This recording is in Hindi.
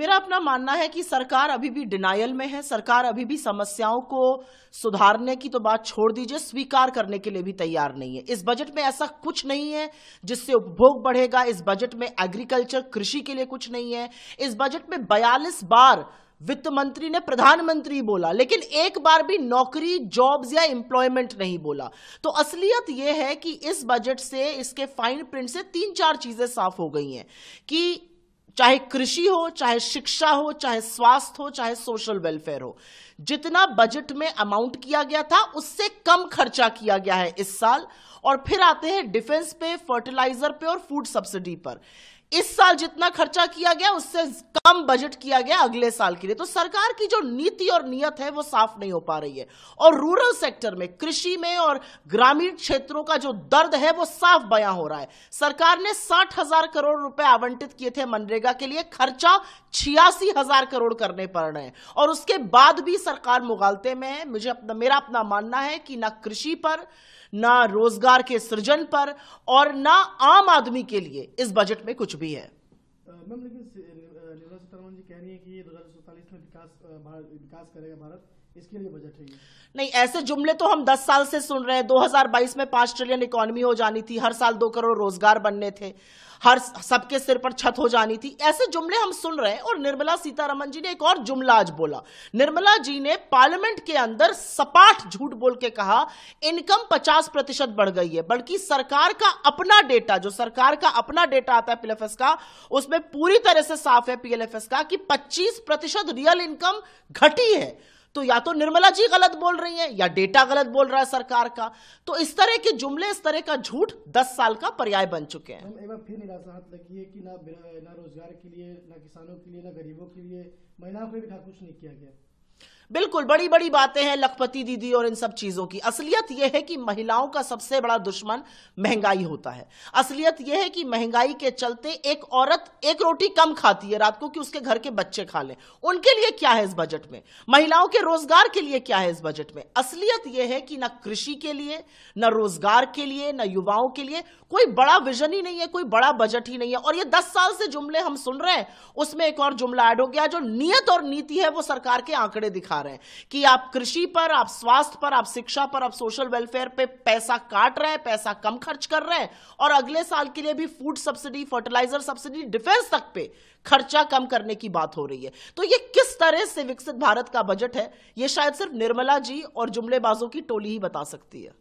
मेरा अपना मानना है कि सरकार अभी भी डिनायल में है सरकार अभी भी समस्याओं को सुधारने की तो बात छोड़ दीजिए स्वीकार करने के लिए भी तैयार नहीं है इस बजट में ऐसा कुछ नहीं है जिससे उपभोग बढ़ेगा इस बजट में एग्रीकल्चर कृषि के लिए कुछ नहीं है इस बजट में बयालीस बार वित्त मंत्री ने प्रधानमंत्री बोला लेकिन एक बार भी नौकरी जॉब्स या एम्प्लॉयमेंट नहीं बोला तो असलियत यह है कि इस बजट से इसके फाइन प्रिंट से तीन चार चीजें साफ हो गई हैं कि चाहे कृषि हो चाहे शिक्षा हो चाहे स्वास्थ्य हो चाहे सोशल वेलफेयर हो जितना बजट में अमाउंट किया गया था उससे कम खर्चा किया गया है इस साल और फिर आते हैं डिफेंस पे फर्टिलाइजर पे और फूड सब्सिडी पर इस साल जितना खर्चा किया गया उससे कम बजट किया गया अगले साल के लिए तो सरकार की जो नीति और नियत है वो साफ नहीं हो पा रही है और रूरल सेक्टर में कृषि में और ग्रामीण क्षेत्रों का जो दर्द है वो साफ बयां हो रहा है सरकार ने साठ हजार करोड़ रुपए आवंटित किए थे मनरेगा के लिए खर्चा छियासी हजार करोड़ करने पड़ रहे हैं और उसके बाद भी सरकार मुगालते में है मुझे अपना मेरा अपना मानना है कि ना कृषि पर ना रोजगार के सृजन पर और ना आम आदमी के लिए इस बजट में कुछ be it. Uh, सीतारमण जी कह रही है कि दो में विकास विकास करेगा भारत इसके लिए बजट है नहीं ऐसे जुमले तो हम 10 साल से सुन रहे हैं 2022 में पांच ट्रिलियन इकोनॉमी हो जानी थी हर साल दो करोड़ रोजगार बनने थे हर सबके सिर पर छत हो जानी थी ऐसे जुमले हम सुन रहे हैं और निर्मला सीतारमन जी ने एक और जुमला आज बोला निर्मला जी ने पार्लियामेंट के अंदर सपाट झूठ बोल के कहा इनकम 50 प्रतिशत बढ़ गई है बल्कि सरकार का अपना डेटा जो सरकार का अपना डेटा आता है पीएलएफएस का उसमें पूरी तरह से साफ है पीएलएफएस का बताया कि 25 प्रतिशत रियल इनकम घटी है तो या तो निर्मला जी गलत बोल रही हैं या डेटा गलत बोल रहा है सरकार का तो इस तरह के जुमले इस तरह का झूठ 10 साल का पर्याय बन चुके हैं एक बार फिर निराशा हाथ लगी है कि ना ना रोजगार के लिए ना किसानों के लिए ना गरीबों के लिए महिलाओं के लिए कुछ नहीं किया गया बिल्कुल बड़ी बड़ी बातें हैं लखपति दीदी और इन सब चीजों की असलियत यह है कि महिलाओं का सबसे बड़ा दुश्मन महंगाई होता है असलियत यह है कि महंगाई के चलते एक औरत एक रोटी कम खाती है रात को कि उसके घर के बच्चे खा लें उनके लिए क्या है इस बजट में महिलाओं के रोजगार के लिए क्या है इस बजट में असलियत यह है कि ना कृषि के लिए न रोजगार के लिए न युवाओं के लिए कोई बड़ा विजन ही नहीं है कोई बड़ा बजट ही नहीं है और ये दस साल से जुमले हम सुन रहे हैं उसमें एक और जुमला एड हो गया जो नियत और नीति है वो सरकार के आंकड़े दिखा चाह रहे हैं कि आप कृषि पर आप स्वास्थ्य पर आप शिक्षा पर आप सोशल वेलफेयर पे पैसा काट रहे हैं पैसा कम खर्च कर रहे हैं और अगले साल के लिए भी food subsidy fertiliser subsidy defence तक पे खर्चा कम करने की बात हो रही है तो ये किस तरह से विकसित भारत का बजट है ये शायद सिर्फ निर्मला जी और जुमलेबाजों की टोली ही बता सकती है